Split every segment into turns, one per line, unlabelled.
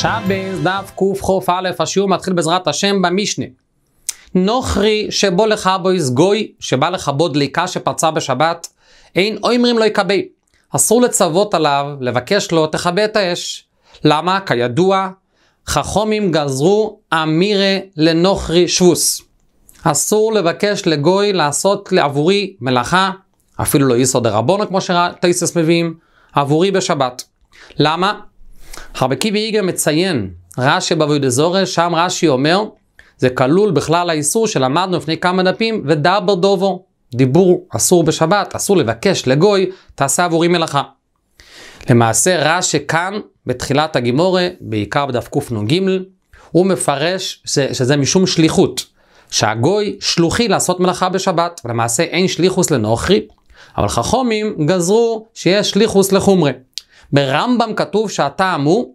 שבס דף קכ"א השיעור מתחיל בעזרת השם במשנה. נוכרי שבו לך בויז גוי שבא לכבוד ליקה שפרצה בשבת אין אומרים לא יכבה. אסור לצוות עליו לבקש לו תכבה את האש. למה? כידוע חכומים גזרו אמירה לנוכרי שבוס. אסור לבקש לגוי לעשות לעבורי מלאכה אפילו לא איסור דרבונו כמו שטייסס מביאים עבורי בשבת. למה? חרבקי ואיגר מציין רש"י בעבודה זורש, שם רש"י אומר, זה כלול בכלל האיסור שלמדנו לפני כמה דפים, ודבר דובו, דיבור אסור בשבת, אסור לבקש לגוי, תעשה עבורי מלאכה. למעשה רש"י כאן, בתחילת הגימורה, בעיקר בדף קנ"ג, הוא מפרש ש, שזה משום שליחות, שהגוי שלוחי לעשות מלאכה בשבת, ולמעשה אין שליחוס לנוכרי, אבל חכומים גזרו שיש שליחוס לחומרי. ברמב"ם כתוב שהטעם הוא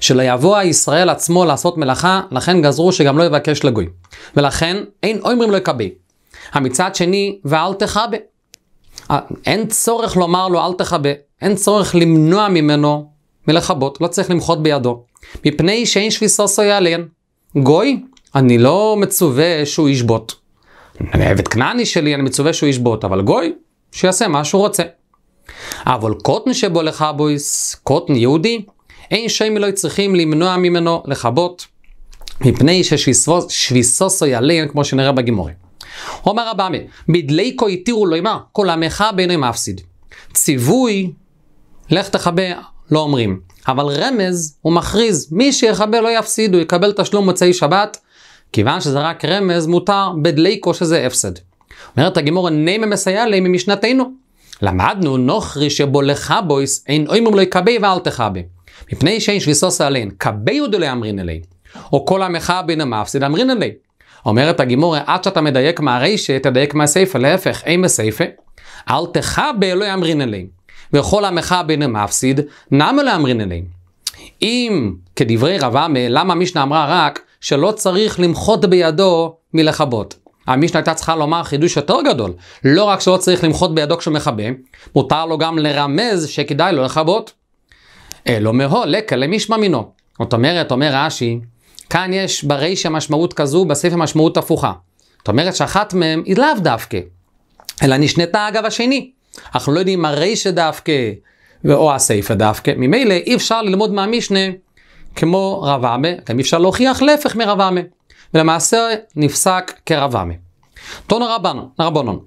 שלא יבוא ישראל עצמו לעשות מלאכה, לכן גזרו שגם לא יבקש לגוי. ולכן אין אומרים לו יקבי. המצד שני, ואל תכבה. אה, אין צורך לומר לו אל תכבה, אין צורך למנוע ממנו מלכבות, לא צריך למחות בידו. מפני שאין שביסוסו יעליין. גוי, אני לא מצווה שהוא ישבות. אני עבד כנעני שלי, אני מצווה שהוא ישבות, אבל גוי, שיעשה מה שהוא רוצה. אבל קוטן שבו לכבויס, קוטן יהודי, אין שם אלוהי צריכים למנוע ממנו לכבות, מפני ששביסוסו יעליהם, כמו שנראה בגימורי. אומר רבמי, בדליקו התירו לו אימה, כל עמך בעיני מפסיד. ציווי, לך תכבה, לא אומרים. אבל רמז, הוא מכריז, מי שיכבה לא יפסיד, הוא יקבל תשלום מוצאי שבת, כיוון שזה רק רמז, מותר בדליקו שזה הפסד. אומרת הגימור, נמי מסייע לי ממשנתנו. למדנו נוכרי שבו לחבויס אין אומרים לו לא יקבי ואל תכבי. מפני שאין שביסוס עליהן, כביהו דולי אמרין אלי. או כל המחאה בין המפסיד אמרין אלי. אומרת הגימורה, עד שאתה מדייק מהרשת, תדייק מהסיפה, להפך, אין בסיפה. אל תכבה לא יאמרין אלי. וכל המחאה בין המפסיד, נמה לא יאמרין אלי. אם כדברי רב עמי, למה המשנה אמרה רק שלא צריך למחות בידו מלכבות? המשנה הייתה צריכה לומר חידוש יותר גדול. לא רק שלא צריך למחות בידו כשמכבה, מותר לו גם לרמז שכדאי לו לכבות. אלו מהו לקה למישמע מינו. זאת אומרת, אומר רש"י, כאן יש ברישא משמעות כזו, בספר משמעות הפוכה. זאת אומרת שאחת מהן היא לאו דווקא, אלא נשנתה אגב השני. אנחנו לא יודעים מה רישא דווקא, או הסייפא דווקא. ממילא אי אפשר ללמוד מהמשנה כמו רב עמא, גם אי אפשר להוכיח להפך מרב עמא. ולמעשה נפסק כרבמי. תונו רבנון, רבנון,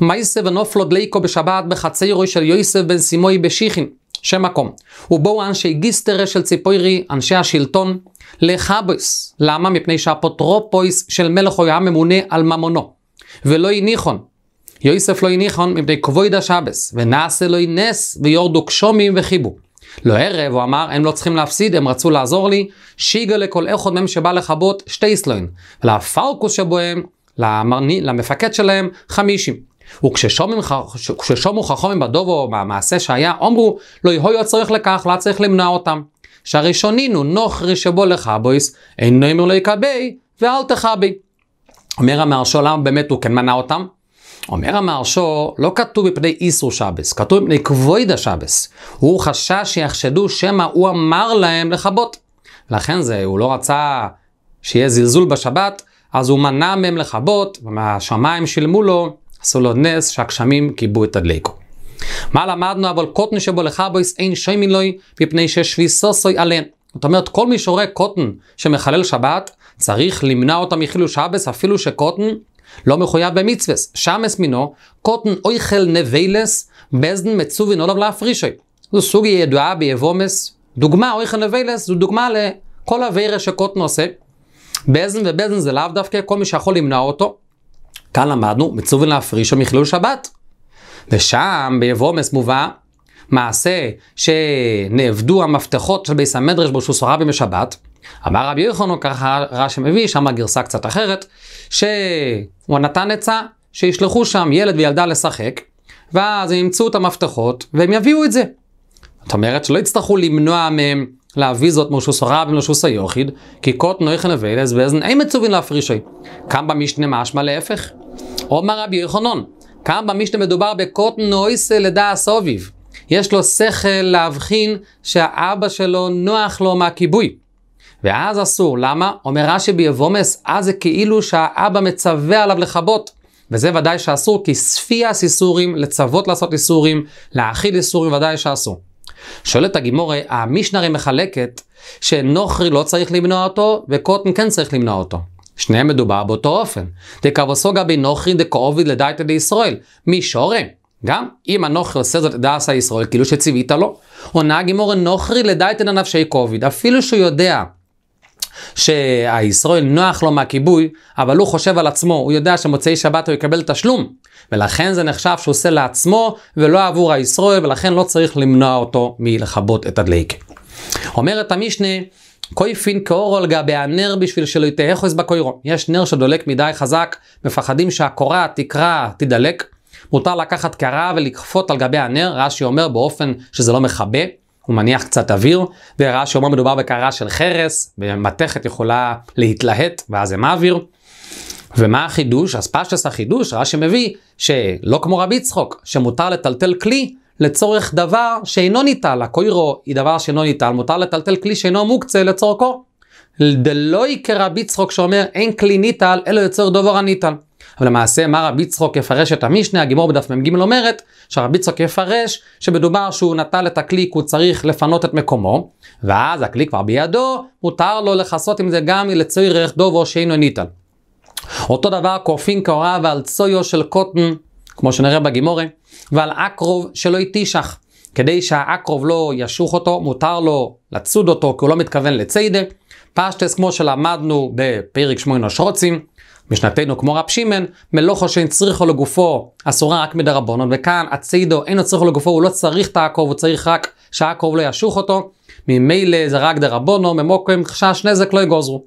מייסב ונופלו דליקו בשבת בחצי רוי של יויסף בן סימוי בשיחין, שם מקום, ובואו אנשי גיסטרה של ציפוירי, אנשי השלטון, לחבויס, למה? מפני שאפוטרופויס של מלך היה ממונה על ממונו, ולא הניחון. יויסף לא הניחון מפני כבוידא שבס, ונעשה לו נס ויורדו קשומים וחיבו. לא ערב, הוא אמר, הם לא צריכים להפסיד, הם רצו לעזור לי. שיגה לכל אחד מהם שבא לכבות שתי סלוין. לפרקוס שבוהם, למרני, למפקד שלהם, חמישים. וכששומו חכמים בדובו במעשה שהיה, אמרו, לא יהיו צריך לכך, לא צריך למנוע אותם. שהראשונינו נוכרי שבו אין נאמר לא יקבי, ואל תכבי. אומר המהרשולם, באמת הוא כן מנע אותם, אומר המהרשו, לא כתוב מפני איסור שבס, כתוב מפני כבוידה שבס. הוא חשש שיחשדו שמא הוא אמר להם לכבות. לכן זה, הוא לא רצה שיהיה זלזול בשבת, אז הוא מנע מהם לכבות, והשמיים שילמו לו, עשו לו נס שהגשמים כיבו את הדליקו. מה למדנו? אבל קוטן שבו לכבויס אין שיימין לוי, מפני ששביסוסוי עליהן. זאת אומרת, כל מי שרואה קוטן שמחלל שבת, צריך למנוע אותה מחילוש שבס, אפילו שקוטן לא מחויב במצווס, שם מינו, קוטן אויכל נבלס, בזדן מצווין עולב להפרישי. זו סוגיה ידועה ביבומס, דוגמה אויכל נבלס, זו דוגמה לכל הווירה שקוטן עושה. בזן ובזן זה לאו דווקא כל מי שיכול למנוע אותו. כאן למדנו מצווין להפרישו מחילול שבת. ושם ביבומס מובא מעשה שנעבדו המפתחות של בית המדרש ברשות שהוא בשבת. אמר רבי יוחנן, ככה רש"י מביא, שם גרסה קצת אחרת, שהוא נתן עצה שישלחו שם ילד וילדה לשחק, ואז הם ימצאו את המפתחות והם יביאו את זה. זאת אומרת שלא יצטרכו למנוע מהם להביא זאת מרשוס רב ומרשוס היוחיד, כי קוט נויכן ואילס ואיזן אין מצווין להפרישי. כאן במשנה משמע להפך. אומר רבי יוחנן, כאן במשנה מדובר בקוט נויסה לדע סוביב. יש לו שכל להבחין שהאבא שלו נוח לו מהכיבוי. ואז אסור. למה? אומר רש"י ביבומס, אז זה כאילו שהאבא מצווה עליו לכבות. וזה ודאי שאסור, כי ספיאס איסורים, לצוות לעשות איסורים, להאכיל איסורים, ודאי שאסור. שואלת הגימורה, המשנה הרי מחלקת שנוכרי לא צריך למנוע אותו, וקוטן כן צריך למנוע אותו. שניהם מדובר באותו אופן. גבי נוכרי דקאוביד לדייטא דישראל. מי שורם? גם אם הנוכרי עושה זאת דעשה ישראל, כאילו שציווית לו. עונה הגימורה נוכרי לדייטא דנפשי קוביד. אפילו שהוא יודע שהישראל נוח לו מהכיבוי, אבל הוא חושב על עצמו, הוא יודע שמוצאי שבת הוא יקבל תשלום, ולכן זה נחשב שהוא עושה לעצמו ולא עבור הישראל, ולכן לא צריך למנוע אותו מלכבות את הדליק. אומרת המשנה, כוי פין כאור על גבי הנר בשביל שלא יתאחס בקוירו. יש נר שדולק מדי חזק, מפחדים שהקורה, התקרה, תדלק. מותר לקחת קרה ולכפות על גבי הנר, רש"י אומר באופן שזה לא מכבה. הוא מניח קצת אוויר, וראה שאומר מדובר בקערה של חרס, ומתכת יכולה להתלהט, ואז הם מעביר. ומה החידוש? אז פשטס החידוש, ראה שמביא, שלא כמו רבי צחוק, שמותר לטלטל כלי לצורך דבר שאינו ניטל, הקוירו היא דבר שאינו ניטל, מותר לטלטל כלי שאינו מוקצה לצורכו. דלוי כרבי צחוק שאומר אין כלי ניטל, אלא לצורך דובר הניטל. ולמעשה מה רבי צחוק יפרש את המשנה, הגימור בדף מ"ג אומרת שרבי צחוק יפרש שמדובר שהוא נטל את הכלי כי הוא צריך לפנות את מקומו, ואז הכלי כבר בידו, מותר לו לכסות עם זה גם לצויר ערך דובו שאינו ניתן. אותו דבר כופין כהוריו ועל צויו של קוטן, כמו שנראה בגימורי, ועל אקרוב שלא יתישך. כדי שהאקרוב לא ישוך אותו, מותר לו לצוד אותו כי הוא לא מתכוון לציידה. פשטס כמו שלמדנו בפרק שמונה שרוצים, משנתנו כמו רב שמען, מלוכו שאין צריכו לגופו אסורה רק מדרבנון, וכאן הצידו אין לו צריכו לגופו, הוא לא צריך את העקוב, הוא צריך רק שהעקוב לא ישוך אותו, ממילא זה רק דרבנון, ממוקם חשש נזק לא יגוזרו.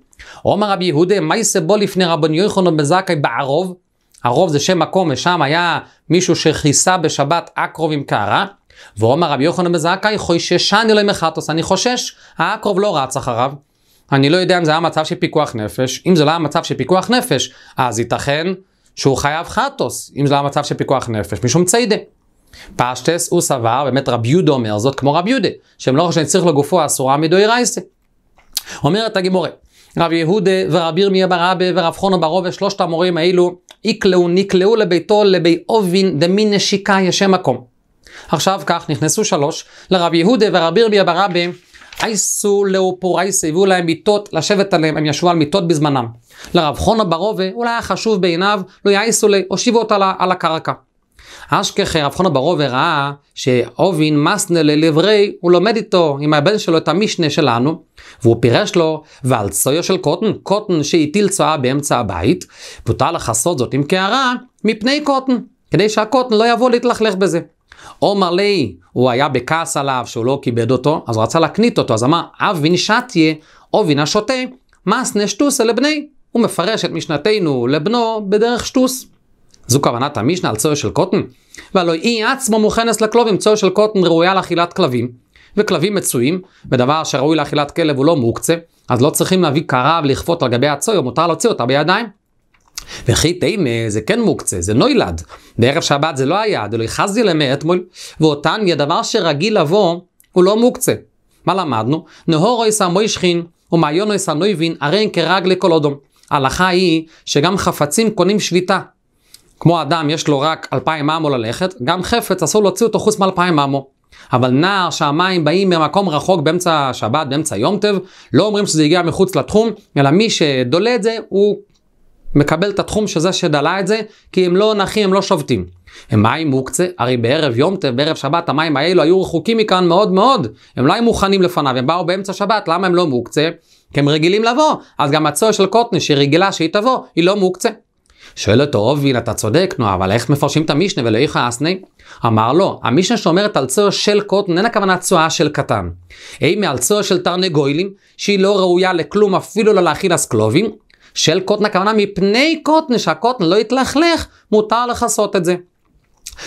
אומר רבי יהודה, מה יעשה בו לפני רבן יוחנן בזכאי בערוב? ערוב זה שם מקום, ושם היה מישהו שכיסה בשבת עקרוב עם קערה. ואומר רבי יוחנן בן זכאי, חוששני אלוהים מחטוס, אני חושש, העקרוב לא רץ אחריו. אני לא יודע אם זה היה מצב של פיקוח נפש. אם זה לא היה מצב של פיקוח נפש, אז ייתכן שהוא חייב חטוס, אם זה לא היה מצב של פיקוח נפש, משום ציידה. פשטס הוא סבר, באמת רבי יהודה אומר זאת כמו רבי יהודה, שהם לא חושבים שצריך לגופו אסורה מדוי רייסה. אומרת הגימורה, רב יהודה ורב ירמיה ברבי ורב חונו ברובה, שלושת המורים האלו, איקלעו, נקלעו לביתו, לבי אובין, דמי נשיקה, ישם מקום. עכשיו כך נכנסו שלוש, לרב יהודה ורב ירמיה ברבי, עייסו לאופורייסי, הביאו להם מיטות לשבת עליהם, הם ישבו על מיטות בזמנם. לרב חונה ברובה, אולי היה חשוב בעיניו, לא יעיסו לי, הושיבו אותה על הקרקע. אשכחי, רב חונה ברובה ראה שאובין מסנה ללברי, הוא לומד איתו, עם הבן שלו, את המשנה שלנו, והוא פירש לו, ועל צויו של קוטן, קוטן שהטיל צואה באמצע הבית, פוטר לכסות זאת עם קערה, מפני קוטן, כדי שהקוטן לא יבוא להתלכלך בזה. או מלאי, הוא היה בכעס עליו שהוא לא כיבד אותו, אז הוא רצה להקנית אותו, אז אמר, אבין שתיה, אובין השותה, מסנה שטוסה לבני. הוא מפרש את משנתנו לבנו בדרך שטוס. זו כוונת המשנה על צוהר של קוטן? והלוא היא עצמו מוכנס לכלובים, צוהר של קוטן ראויה לאכילת כלבים, וכלבים מצויים, ודבר שראוי לאכילת כלב הוא לא מוקצה, אז לא צריכים להביא קרב לכפות על גבי הצוהר, מותר להוציא אותה בידיים. וכי תימה זה כן מוקצה, זה נוילד. בערב שבת זה לא היה, דלא יחזי למה אתמול, ואותניה, דבר שרגיל לבוא, הוא לא מוקצה. מה למדנו? נהור נהורו סמוי שכין, ומעיונו סנויבין, הרי אין כרג לכל אודום. ההלכה היא שגם חפצים קונים שביתה. כמו אדם יש לו רק אלפיים אמו ללכת, גם חפץ אסור להוציא אותו חוץ מאלפיים אמו. אבל נער שהמים באים ממקום רחוק באמצע השבת, באמצע יום טב, לא אומרים שזה הגיע מחוץ לתחום, אלא מי שדולה את זה, הוא מקבל את התחום שזה שדלה את זה, כי הם לא נחים, הם לא שובתים. הם מים מוקצה, הרי בערב יום, בערב שבת, המים האלו היו רחוקים מכאן מאוד מאוד. הם לא היו מוכנים לפניו, הם באו באמצע שבת, למה הם לא מוקצה? כי הם רגילים לבוא, אז גם הצואה של קוטני, שהיא רגילה שהיא תבוא, היא לא מוקצה. שואל אותו רובין, אתה צודק, נו, אבל איך מפרשים את המשנה ולא איכה אסני? אמר לו, המשנה שאומרת על צואה של קוטן, אין הכוונה צואה של קטן. אימי על צואה של תרנגוילים, שהיא לא ראויה לכלום, אפילו לא להאכיל אסקלובים, של קוטן, הכוונה מפני קוטן, שהקוטן לא יתלכלך, מותר לכסות את זה.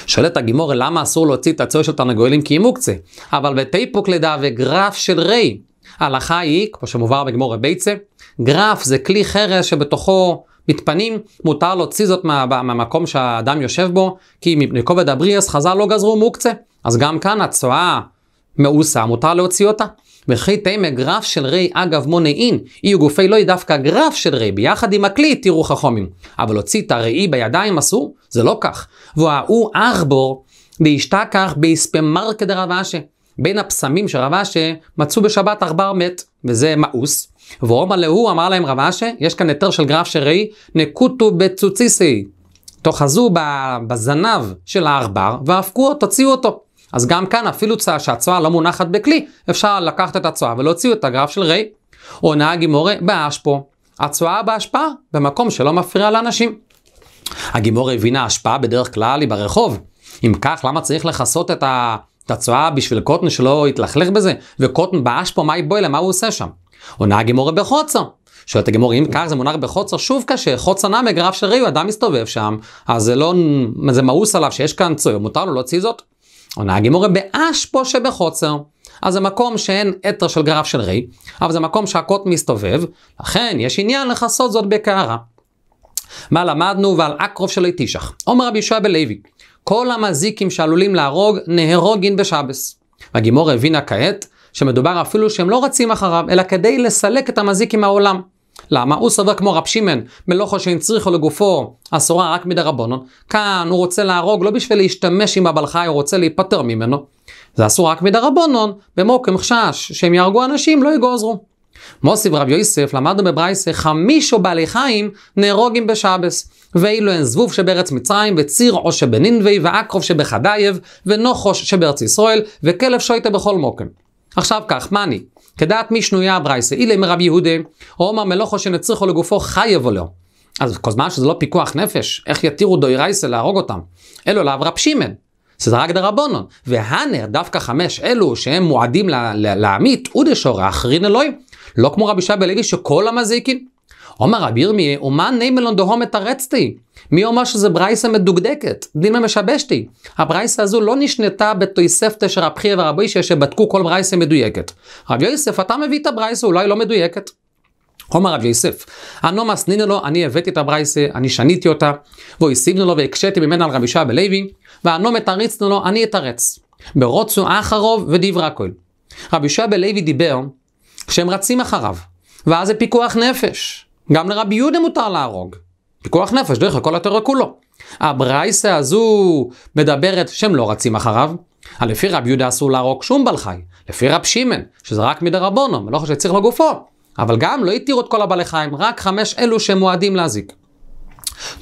שואלת הגימור, למה אסור להוציא את הצוי של תרנגולים כי היא מוקצה? אבל בתיפוק לידה וגרף של רי. ההלכה היא, כמו שמובהר בגמור הביצה, גרף זה כלי חרס שבתוכו מתפנים, מותר להוציא זאת מה, מהמקום שהאדם יושב בו, כי מפני כובד הבריאס חז"ל לא גזרו מוקצה. אז גם כאן הצואה מאוסה, מותר להוציא אותה. וכי תימא גרף של רי אגב מונעין, אי גופי לוי דווקא גרף של רי, ביחד עם הכלי תראו חכומים. אבל הוציא את הראי בידיים אסור? זה לא כך. והוא ארבור דאשתכח באספמרקא דרב אשה. בין הפסמים של רב אשה מצאו בשבת עכבר מת, וזה מאוס. ואומר להו, אמר להם רב אשה, יש כאן היתר של גרף של רי, נקוטו בצוציסי. תאחזו בזנב של העכבר והפקו אותו, תוציאו אותו. אז גם כאן אפילו צע, שהצואה לא מונחת בכלי, אפשר לקחת את הצואה ולהוציא את הגרף של ריי. או נהג עם מורה באשפו. הצואה בהשפעה, במקום שלא מפריע לאנשים. הגימור הבינה השפעה בדרך כלל היא ברחוב. אם כך, למה צריך לכסות את הצואה בשביל קוטן שלא יתלכלך בזה, וקוטן באש פה, מה יבוא אליה, מה הוא עושה שם? עונה הגימור בחוצר. שואלת הגימור, אם כך זה מונח בחוצר, שוב קשה, חוצר נע מגרף של ריו, אדם מסתובב שם, אז זה לא, זה מאוס עליו שיש כאן צויה, מותר לו להוציא זאת. הנהג ימורה באשפו שבחוצר. אז זה מקום שאין אתר של גרף של רי, אבל זה מקום שהקוט מסתובב, לכן יש עניין לכסות זאת בקערה. מה למדנו ועל אקרוב של איתישך? עומר רבי ישועה בלוי, כל המזיקים שעלולים להרוג נהרוגין בשבס. הגימור הבינה כעת שמדובר אפילו שהם לא רצים אחריו, אלא כדי לסלק את המזיק עם העולם. למה? הוא סובר כמו רב שמען, מלוכו שהנצריכו לגופו אסורה רק מדי רבונון. כאן הוא רוצה להרוג לא בשביל להשתמש עם הבעל חי, הוא רוצה להיפטר ממנו. זה אסור רק מדי רבונון, במוקם חשש שהם יהרגו אנשים, לא יגוזרו. מוסיף רב יוסף, למדנו בברייסה, חמישו בעלי חיים נהרוגים בשבס. ואילו הן זבוב שבארץ מצרים, וציר עוש שבנינבי, ועקרוב שבחדייב, ונוחוש שבארץ ישראל, וכלב שויטה בכל מוקם. עכשיו כך, מאני, כדעת מי שנויה הברייסה, אילי מרב יהודה, או אומר מלוכו שנצריכו לגופו חייב או לא. אז כל זמן שזה לא פיקוח נפש, איך יתירו דוי דוירייסה להרוג אותם? אלו לאו רב שימן, שזה רק דרבונון. והנר, דווקא חמש, אלו שהם מועדים להמית, אודשור, אחרין אלוהים. לא כמו רבי שי בלוי שכל המזעיקין. אומר רבי ירמיה, אומן נימלון דהום מתרצתי. מי אומר שזה ברייסה מדוקדקת? דילמה משבשתי. הברייסה הזו לא נשנתה בתויספתא של רב חייא ורב אישיה שבדקו כל ברייסה מדויקת. רב יוסף, אתה מביא את הברייסה, אולי לא מדויקת. אומר רב יוסף, אנו מסנינו לו, אני הבאתי את הברייסה, אני שניתי אותה, והוא והוסיבנו לו והקשיתי ממנה על רבי שעה בלוי, ואנו תריצנו לו, אני אתרץ. ברוצו אחרוב ודברה כל. רבי שעה בלוי דיבר שהם רצים אחריו, ואז זה פיקוח נפש. גם לרבי יהודה מותר להרוג. פיקוח נפש, דרך לכל התורה כולו. הברייסה הזו מדברת שהם לא רצים אחריו. אה, לפי רבי יהודה אסור להרוג שום בעל חי. לפי רב שמען, שזה רק מדרבונו, לא חושב שצריך לגופו. אבל גם לא התירו את כל הבעלי חיים, רק חמש אלו שמועדים להזיק.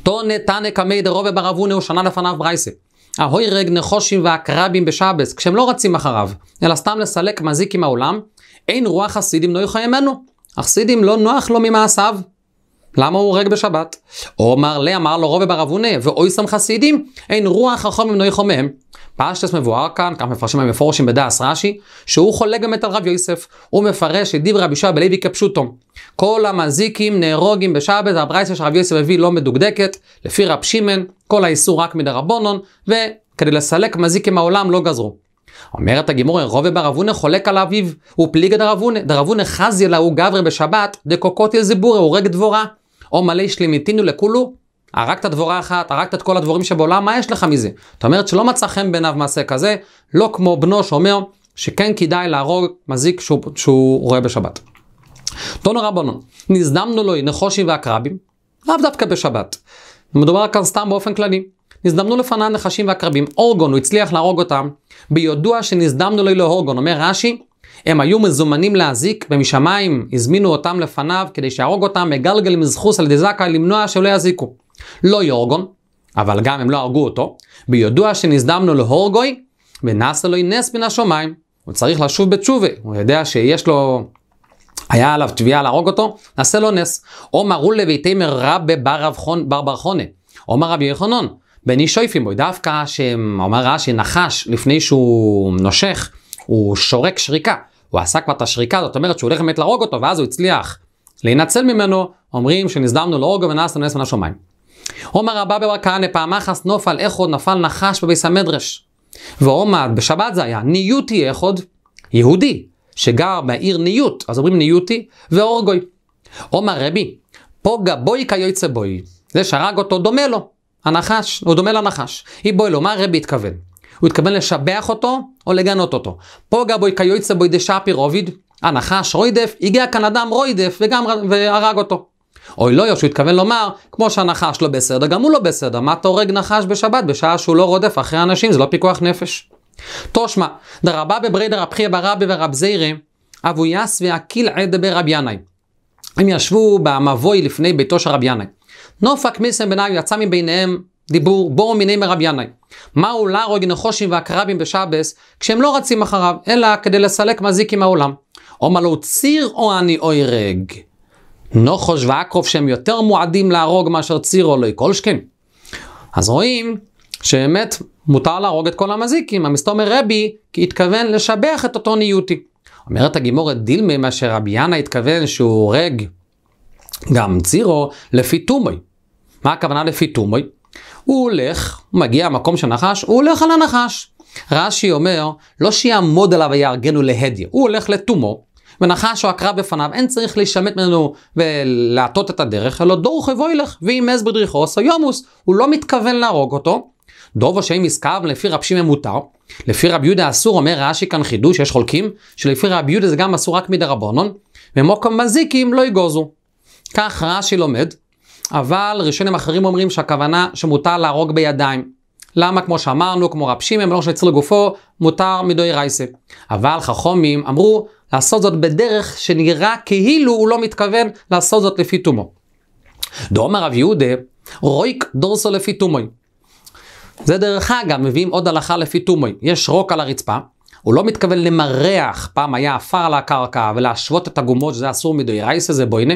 טונה תנא קמי דרובה ברבונה ושנה לפניו ברייסה. ההוירג נחושים והקרבים בשבס, כשהם לא רצים אחריו, אלא סתם לסלק מזיק עם העולם, אין רוח חסידים נוי לא חיימנו. החסידים לא נוח לו ממעשיו. למה הוא הורג בשבת? אומר לה אמר לו רובי בר אבונה, ואוי סם חסידים אין רוח חכם מנוי חומם. פשטס מבואר כאן, כך מפרשים המפורשים בדעס רש"י, שהוא חולק באמת על רב יוסף. הוא מפרש את דברי רבי ישוע בלוי כפשוטו. כל המזיקים נהרוגים בשבת, הברייסה שרב יוסף הביא לא מדוקדקת, לפי רב שמען, כל האיסור רק מדרבונון, וכדי לסלק מזיקים מהעולם לא גזרו. אומרת הגימור, רובי בר אבונה חולק על אביו, הוא פליגה דרבונה, דרבונה חזי אלא הוא גברי בשבת, דקוקוטי זיבורי, הורג דבורה. או מלא שלימיתינו לכולו, הרגת דבורה אחת, הרגת את כל הדבורים שבעולם, מה יש לך מזה? זאת אומרת שלא מצא חן בעיניו מעשה כזה, לא כמו בנו שאומר שכן כדאי להרוג מזיק שהוא, שהוא רואה בשבת. תונו רבנון, נזדמנו לו נחושים ועקרבים, לאו דווקא בשבת. מדובר כאן סתם באופן כללי. נזדמנו לפניו נחשים ועקרבים, אורגון, הוא הצליח להרוג אותם, ביודוע שנזדמנו לו להורגון, אומר רש"י, הם היו מזומנים להזיק, ומשמיים הזמינו אותם לפניו כדי שיהרוג אותם מגלגל מזכוס על ידי זכאי למנוע שלא יזיקו. לא יורגון, אבל גם הם לא הרגו אותו, ביודוע שנזדמנו להורגוי, ונעשה לו נס מן השמיים. הוא צריך לשוב בתשובה, הוא יודע שיש לו... היה עליו תביעה להרוג אותו, נעשה לו נס. עומר הוא לביתימר רבי בר בר חונה, עומר רבי יחנון, בני שויפים שויפימוי, דווקא שאומר רש"י נחש לפני שהוא נושך, הוא שורק שריקה, הוא עשה כבר את השריקה, זאת אומרת שהוא הולך באמת להרוג אותו, ואז הוא הצליח להינצל ממנו, אומרים שנזדמנו להורגו לא ונעשנו נס מן השמיים. עומר רבא בבר כהנא פעמחס נופל איכוד נפל נחש בביס המדרש. ועומד, בשבת זה היה, ניוטי איכוד, יהודי, שגר בעיר ניות, אז אומרים ניוטי, ואורגוי. עומר רבי, פוגה בוי כיוצא בוי, זה שהרג אותו דומה לו, הנחש, הוא דומה לנחש. היא איבוי לו, מה רבי התכוון? הוא התכוון לשבח אותו או לגנות אותו. פוגע בו כיועצה בו ידי שפירוביד, הנחש רוידף, הגיע כאן אדם רוידף וגם, והרג אותו. אוי לא, שהוא התכוון לומר, כמו שהנחש לא בסדר, גם הוא לא בסדר. מה אתה הורג נחש בשבת בשעה שהוא לא רודף אחרי אנשים? זה לא פיקוח נפש. תושמע, דרבה בברי דרבחיה ברבי ורב זיירי, אבו יס והקיל עד ברב ינאי. הם ישבו במבוי לפני ביתו של רב ינאי. נופק מיסם בניו יצא מביניהם דיבור, בואו מיני מרב ינאי. מהו להרוג נחושים והקרבים בשבס, כשהם לא רצים אחריו, אלא כדי לסלק מזיק עם העולם. אומר לו, ציר או אני אוי רג. נוחוש ועקרוב שהם יותר מועדים להרוג מאשר ציר או לוי כל שכן. אז רואים שבאמת מותר להרוג את כל המזיקים. המסתומר רבי התכוון לשבח את אותו ניוטי. אומרת הגימורת דילמה, מה שרבי ינא התכוון שהוא הורג גם צירו, לפי תומי. מה הכוונה לפי תומי? הוא הולך, מגיע המקום של נחש, הוא הולך על הנחש. רש"י אומר, לא שיעמוד עליו ויהרגנו להדיה, הוא הולך לתומו, ונחש או עקרה בפניו, אין צריך להישמט ממנו ולהטות את הדרך, אלא דור חבו ילך, ואם עז בדריכו עשו יומוס, הוא לא מתכוון להרוג אותו. דובו שאם עסקיו לפי רב שמעון מותר, לפי רב יהודה אסור, אומר רש"י כאן חידוש, יש חולקים, שלפי רב יהודה זה גם אסור רק מדרבנון, ומוקם מזיקים לא יגוזו. כך רש"י לומד, אבל ראשונים אחרים אומרים שהכוונה שמותר להרוג בידיים. למה כמו שאמרנו, כמו רב שמעון, לא שהציר לגופו, מותר מדוי רייסה. אבל חכומים אמרו לעשות זאת בדרך שנראה כאילו הוא לא מתכוון לעשות זאת לפי תומו. דאמר רב יהודה, רויק דורסו לפי תומוי. זה דרך אגב, מביאים עוד הלכה לפי תומוי. יש רוק על הרצפה, הוא לא מתכוון למרח, פעם היה עפר על הקרקע, ולהשוות את הגומות, שזה אסור מדי רייס הזה, זה הנה.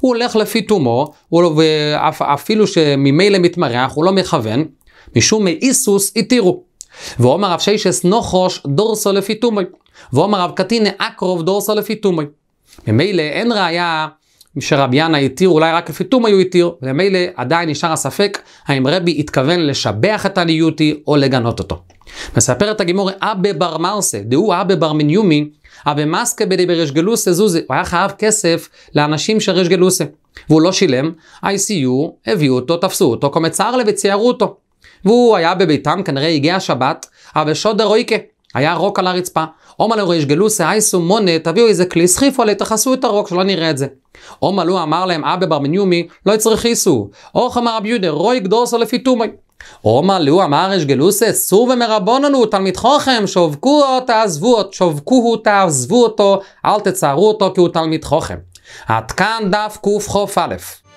הוא הולך לפי תומו, לא, אפילו שממילא מתמרח, הוא לא מכוון, משום מאיסוס התירו. ואומר רב שישס נוחוש דורסו לפי תומוי. ואומר רב קטינא אקרוב דורסו לפי תומוי. ממילא אין ראייה שרבי ינא התיר, אולי רק לפי תומא הוא התיר, ומילא עדיין נשאר הספק האם רבי התכוון לשבח את הניוטי או לגנות אותו. מספרת הגימור אבא בר מרסה, דהו אבא בר מניומי, אבא מסקה בדי בריש גלוסה זוזי, הוא היה חייב כסף לאנשים של ריש גלוסה. והוא לא שילם, ICU, הביאו אותו, תפסו אותו, קומץ צער וציירו אותו. והוא היה בביתם, כנראה הגיע השבת, אבא שודר רויקה, היה רוק על הרצפה. אומה לא ריש גלוסה אייסו מונה, תביאו איזה כלי, סחיפו עלי, תכסו את הרוק, שלא נראה את זה. אומה לא אמר להם, אבא בר מניומי, לא יצריך איסו. אורך אמר רבי יהודה, רוי גדורסו לפי תומי. עומא לו אמר ריש גלוסה, סור ומרבוננו, תלמיד חוכם, שווקו שובקוהו תעזבו, שובקוהו תעזבו אותו, אל תצערו אותו, כי הוא תלמיד חוכם. עד כאן דף קכ"א.